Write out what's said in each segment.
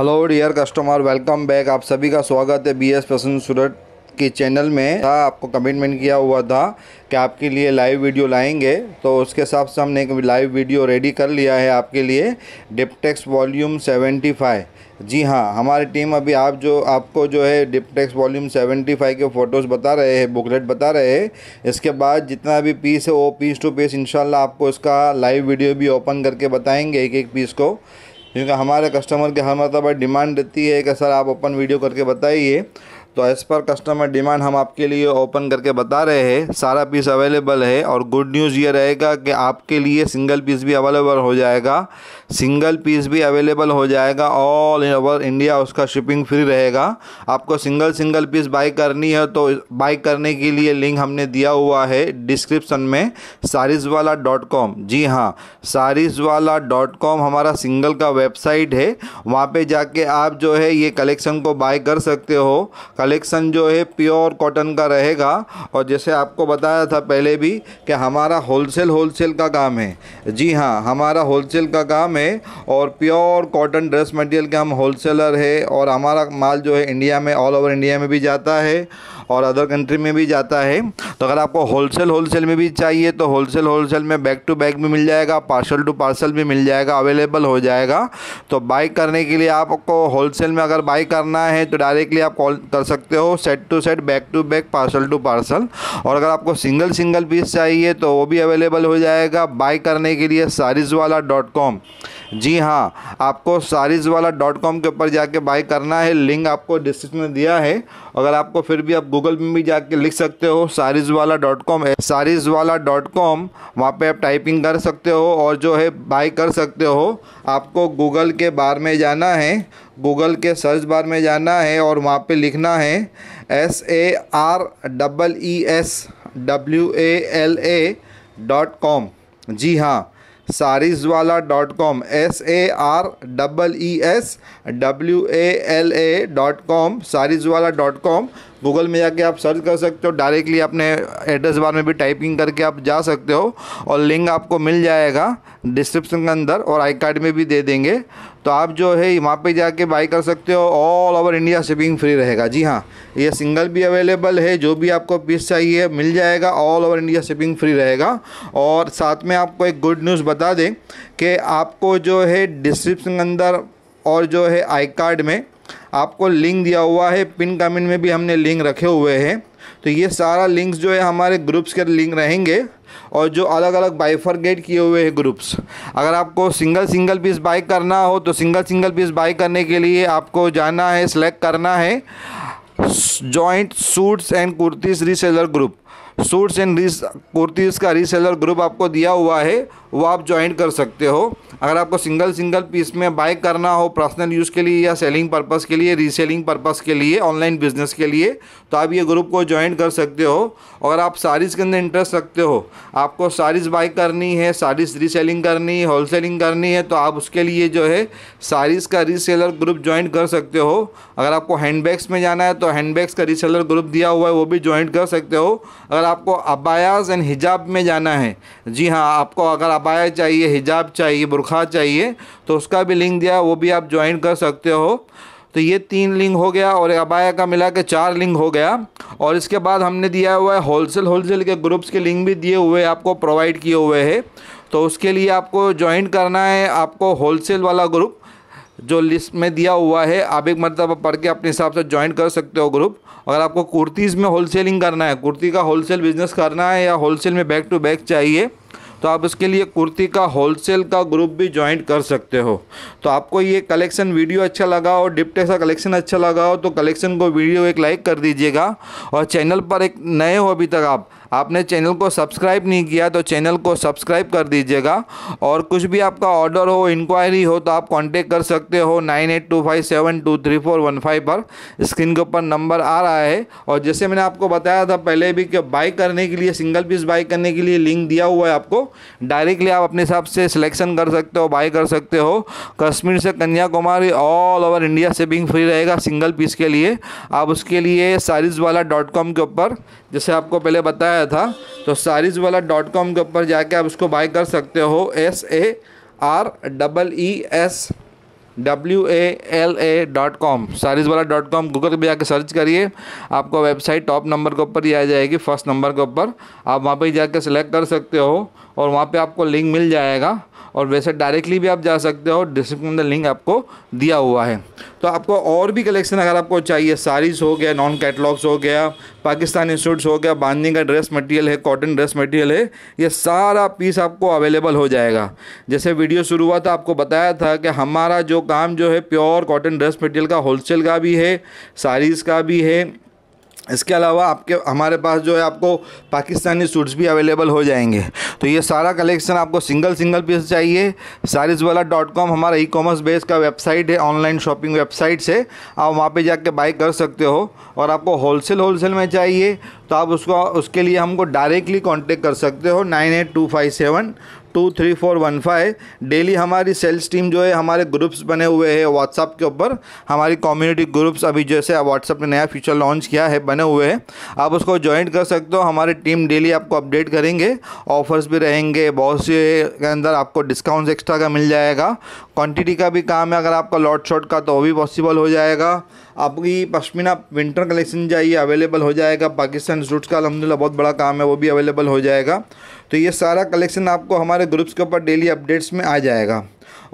hello dear customer welcome back आप सभी का स्वागत है बी एस पसंद सूरत के चैनल में था आपको कमिटमेंट किया हुआ था कि आपके लिए लाइव वीडियो लाएंगे तो उसके हिसाब से हमने एक लाइव वीडियो रेडी कर लिया है आपके लिए डिपटेक्स वॉल्यूम 75 जी हाँ हमारी टीम अभी आप जो आपको जो है डिपटेक्स वॉल्यूम 75 के फ़ोटोज़ बता रहे हैं बुकलेट बता रहे हैं इसके बाद जितना भी पीस है वो पीस टू पीस इन आपको इसका लाइव वीडियो भी ओपन करके बताएँगे एक एक पीस को क्योंकि हमारे कस्टमर की हर मतलब डिमांड रहती है कि सर आप ओपन वीडियो करके बताइए तो एज़ पर कस्टमर डिमांड हम आपके लिए ओपन करके बता रहे हैं सारा पीस अवेलेबल है और गुड न्यूज़ ये रहेगा कि आपके लिए सिंगल पीस भी अवेलेबल हो जाएगा सिंगल पीस भी अवेलेबल हो जाएगा ऑल ओवर इंडिया उसका शिपिंग फ्री रहेगा आपको सिंगल सिंगल पीस बाई करनी है तो बाई करने के लिए लिंक हमने दिया हुआ है डिस्क्रिप्सन में सारिजवाला डॉट कॉम जी हाँ सारिजवाला डॉट कॉम हमारा सिंगल का वेबसाइट है वहाँ पर जाके आप जो है ये कलेक्शन को बाई कर सकते हो कलेक्शन जो है प्योर कॉटन का रहेगा और जैसे आपको बताया था पहले भी कि हमारा होलसेल होलसेल का काम है जी हाँ हमारा होलसेल का काम है और प्योर कॉटन ड्रेस मटेरियल के हम होलसेलर है और हमारा माल जो है इंडिया में ऑल ओवर इंडिया में भी जाता है और अदर कंट्री में भी जाता है तो अगर आपको होलसेल होलसेल में भी चाहिए तो होलसेल होलसेल में बैक टू बैक भी मिल जाएगा पार्सल टू पार्सल भी मिल जाएगा अवेलेबल हो जाएगा तो बाई करने के लिए आपको होलसेल में अगर बाई करना है तो डायरेक्टली आप कॉल कर सकते हो set to set back to back parcel to parcel और अगर आपको सिंगल सिंगल पीस चाहिए तो वो भी अवेलेबल हो जाएगा बाई करने के लिए सारिज वाला डॉट कॉम जी हाँ आपको सारीज वाला डॉट कॉम के ऊपर जाके बाई करना है लिंक आपको डिस्क्रिप्शन में दिया है अगर आपको फिर भी आप गूगल में भी जाके लिख सकते हो सारीज वाला डॉट कॉम सारीज वाला डॉट कॉम वहाँ पर आप टाइपिंग कर सकते हो और जो है बाई कर सकते हो आपको गूगल के बार में जाना है गूगल के सर्च बार में जाना है और वहाँ पर लिखना है S A R double E S W A L A dot com जी हाँ Sareeswala dot com S A R double E S W A L A dot com Sareeswala dot com Google में जाके आप सर्च कर सकते हो डायरेक्टली अपने address bar में भी टाइपिंग करके आप जा सकते हो और लिंक आपको मिल जाएगा डिस्क्रिप्शन के अंदर और आई कार्ड में भी दे देंगे तो आप जो है वहाँ पे जाके बाई कर सकते हो all over India shipping free रहेगा जी हाँ ये सिंगल भी अवेलेबल है जो भी आपको पीस चाहिए मिल जाएगा all over India shipping free रहेगा और साथ में आपको एक गुड न्यूज़ बता दें कि आपको जो है डिस्क्रिप्शन के अंदर और जो है आई कार्ड में आपको लिंक दिया हुआ है पिन कमेंट में भी हमने लिंक रखे हुए हैं तो ये सारा लिंक्स जो है हमारे ग्रुप्स के लिंक रहेंगे और जो अलग अलग बाइफरगेट किए हुए हैं ग्रुप्स अगर आपको सिंगल सिंगल पीस बाई करना हो तो सिंगल सिंगल पीस बाई करने के लिए आपको जाना है सेलेक्ट करना है joint suits and kurtis reseller group suits and रीस कुर्तीज़ का रीसेलर ग्रुप आपको दिया हुआ है वो आप ज्वाइन कर सकते हो अगर आपको सिंगल सिंगल पीस में बाय करना हो पर्सनल यूज़ के लिए या सेलिंग पर्पज़ के लिए रीसेलिंग पर्पज़ के लिए ऑनलाइन बिजनेस के लिए तो आप ये ग्रुप को ज्वाइन कर सकते हो और आप साड़ीज़ के अंदर इंटरेस्ट रखते हो आपको साड़ीज़ बाय करनी है साड़ीज़ रीसेलिंग करनी है होलसेलिंग करनी है तो आप उसके लिए जो है साड़ीज़ का रीसेलर ग्रुप ज्वाइन कर सकते हो अगर आपको हैंडबैग्स में जाना है तो हैंडबैग्स का रीसेलर ग्रुप दिया हुआ है वो भी ज्वाइन कर सकते हो अगर आपको अबायाज एंड हिजाब में जाना है जी हाँ आपको अगर अबाया चाहिए हिजाब चाहिए बुरखा चाहिए तो उसका भी लिंक दिया वो भी आप ज्वाइन कर सकते हो तो ये तीन लिंक हो गया और अबाया का मिला के चार लिंक हो गया और इसके बाद हमने दिया हुआ है होलसेल होलसेल के ग्रुप्स के लिंक भी दिए हुए आपको प्रोवाइड किए हुए है तो उसके लिए आपको ज्वाइन करना है आपको होलसेल वाला ग्रुप जो लिस्ट में दिया हुआ है आप एक मरतबा पढ़ के अपने हिसाब से ज्वाइन कर सकते हो ग्रुप अगर आपको कुर्तीज़ में होलसेलिंग करना है कुर्ती का होलसेल बिजनेस करना है या होलसेल में बैक टू बैक चाहिए तो आप उसके लिए कुर्ती का होलसेल का ग्रुप भी ज्वाइन कर सकते हो तो आपको ये कलेक्शन वीडियो अच्छा लगा हो डिप्टेक्स का कलेक्शन अच्छा लगा हो तो कलेक्शन को वीडियो एक लाइक कर दीजिएगा और चैनल पर एक नए हो अभी तक आप आपने चैनल को सब्सक्राइब नहीं किया तो चैनल को सब्सक्राइब कर दीजिएगा और कुछ भी आपका ऑर्डर हो इंक्वायरी हो तो आप कांटेक्ट कर सकते हो nine eight two five seven two three four one five पर स्क्रीन के ऊपर नंबर आ रहा है और जैसे मैंने आपको बताया था पहले भी कि बाई करने के लिए सिंगल पीस बाई करने के लिए लिंक दिया हुआ है आपको डायरेक्टली आप अपने हिसाब से सिलेक्शन कर सकते हो बाई कर सकते हो कश्मीर से कन्याकुमारी ऑल ओवर इंडिया बिंग फ्री रहेगा सिंगल पीस के लिए आप उसके लिए सारिस वाला डॉट कॉम के ऊपर जैसे आपको पहले बताया बताया था तो सारिज वाला डॉट कॉम के ऊपर जाके आप उसको बाय कर सकते हो S A R double E S W A L A dot com Sareeswala dot com Google पर जाकर सर्च करिए आपको वेबसाइट टॉप नंबर के ऊपर ही आ जाएगी फर्स्ट नंबर के ऊपर आप वहाँ पर ही जाकर सिलेक्ट कर सकते हो और वहाँ पे आपको लिंक मिल जाएगा और वैसे डायरेक्टली भी आप जा सकते हो डिस्क्रिप्शन में लिंक आपको दिया हुआ है तो आपको और भी कलेक्शन अगर आपको चाहिए साड़ीज़ हो गया नॉन कैटलॉग्स हो गया पाकिस्तानी सूट्स हो गया बांधनी का ड्रेस मटेरियल है कॉटन ड्रेस मटेरियल है ये सारा पीस आपको अवेलेबल हो जाएगा जैसे वीडियो शुरू हुआ था आपको बताया था कि हमारा जो काम जो है प्योर कॉटन ड्रेस मटेरियल का होलसेल का भी है साड़ीज़ का भी है इसके अलावा आपके हमारे पास जो है आपको पाकिस्तानी सूट्स भी अवेलेबल हो जाएंगे तो ये सारा कलेक्शन आपको सिंगल सिंगल पीस चाहिए सारिस वाला डॉट कॉम हमारा ई कॉमर्स बेस का वेबसाइट है ऑनलाइन शॉपिंग वेबसाइट से आप वहाँ पे जाके बाई कर सकते हो और आपको होलसेल होलसेल में चाहिए तो आप उसको उसके लिए हमको डायरेक्टली कांटेक्ट कर सकते हो nine eight two five seven two three four one five daily हमारी सेल्स टीम जो है हमारे ग्रुप्स बने हुए हैं व्हाट्सअप के ऊपर हमारी कम्युनिटी ग्रुप्स अभी जैसे व्हाट्सअप ने नया फीचर लॉन्च किया है बने हुए हैं आप उसको ज्वाइन कर सकते हो हमारी टीम डेली आपको अपडेट करेंगे ऑफर्स भी रहेंगे बहुत से के अंदर आपको डिस्काउंट्स एक्स्ट्रा का मिल जाएगा क्वान्टिटी का भी काम है अगर आपका लॉट शॉट का तो वो भी पॉसिबल हो जाएगा आपकी पश्मीना विंटर कलेक्शन जाइए अवेलेबल हो जाएगा पाकिस्तान एंड सूट्स का अलहमदिल्ला बहुत बड़ा काम है वो भी अवेलेबल हो जाएगा तो ये सारा कलेक्शन आपको हमारे ग्रुप्स के ऊपर डेली अपडेट्स में आ जाएगा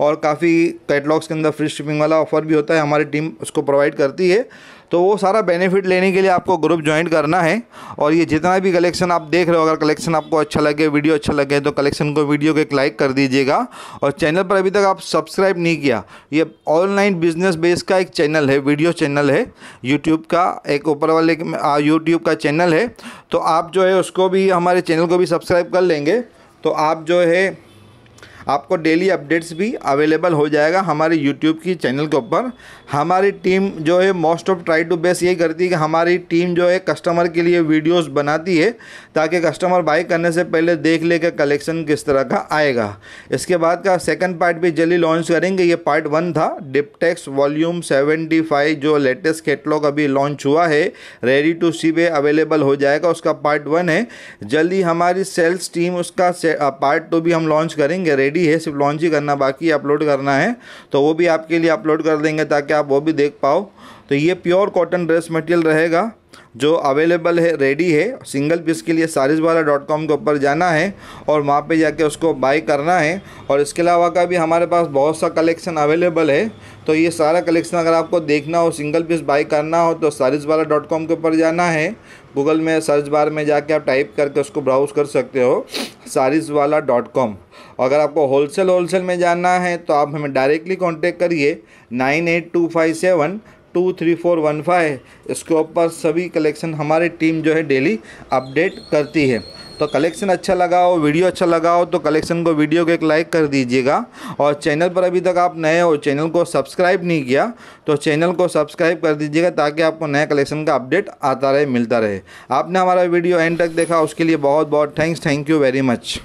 और काफ़ी कैटलॉग्स के अंदर फ्री शिपिंग वाला ऑफर भी होता है हमारी टीम उसको प्रोवाइड करती है तो वो सारा बेनिफिट लेने के लिए आपको ग्रुप ज्वाइन करना है और ये जितना भी कलेक्शन आप देख रहे हो अगर कलेक्शन आपको अच्छा लगे वीडियो अच्छा लगे तो कलेक्शन को वीडियो को एक लाइक कर दीजिएगा और चैनल पर अभी तक आप सब्सक्राइब नहीं किया ये ऑनलाइन बिजनेस बेस का एक चैनल है वीडियो चैनल है यूट्यूब का एक ऊपर वाले यूट्यूब का चैनल है तो आप जो है उसको भी हमारे चैनल को भी सब्सक्राइब कर लेंगे तो आप जो है आपको डेली अपडेट्स भी अवेलेबल हो जाएगा हमारे यूट्यूब की चैनल के ऊपर हमारी टीम जो है most of try to base यही करती है कि हमारी टीम जो है कस्टमर के लिए वीडियोस बनाती है ताकि कस्टमर बाई करने से पहले देख ले कि कलेक्शन किस तरह का आएगा इसके बाद का सेकेंड पार्ट भी जल्दी लॉन्च करेंगे ये पार्ट वन था डिपटेक्स वॉल्यूम सेवेंटी जो लेटेस्ट कैटलॉग अभी लॉन्च हुआ है रेडी टू सी वे अवेलेबल हो जाएगा उसका पार्ट वन है जल्दी हमारी सेल्स टीम उसका पार्ट टू uh, भी हम लॉन्च करेंगे रेडी रेडी है सिर्फ लॉन्च ही करना बाकी अपलोड करना है तो वो भी आपके लिए अपलोड कर देंगे ताकि आप वो भी देख पाओ तो ये प्योर कॉटन ड्रेस मटेरियल रहेगा जो अवेलेबल है रेडी है सिंगल पीस के लिए सारिस वाला डॉट कॉम के ऊपर जाना है और वहाँ पे जाके उसको बाई करना है और इसके अलावा का भी हमारे पास बहुत सा कलेक्शन अवेलेबल है तो ये सारा कलेक्शन अगर आपको देखना हो सिंगल पीस बाई करना हो तो सारिस वाला डॉट कॉम के ऊपर जाना है गूगल में सर्च बार में जाके आप टाइप करके उसको ब्राउज़ कर सकते हो सारिस वाला डॉट कॉम अगर आपको होलसेल होलसेल में जाना है तो आप हमें डायरेक्टली कॉन्टेक्ट करिए nine eight two five seven two three four one five इसके ऊपर सभी कलेक्शन हमारी टीम जो है डेली अपडेट करती है तो कलेक्शन अच्छा लगा हो वीडियो अच्छा लगा हो तो कलेक्शन को वीडियो को एक लाइक कर दीजिएगा और चैनल पर अभी तक आप नए हो चैनल को सब्सक्राइब नहीं किया तो चैनल को सब्सक्राइब कर दीजिएगा ताकि आपको नया कलेक्शन का अपडेट आता रहे मिलता रहे आपने हमारा वीडियो एंड तक देखा उसके लिए बहुत बहुत thanks thank you very much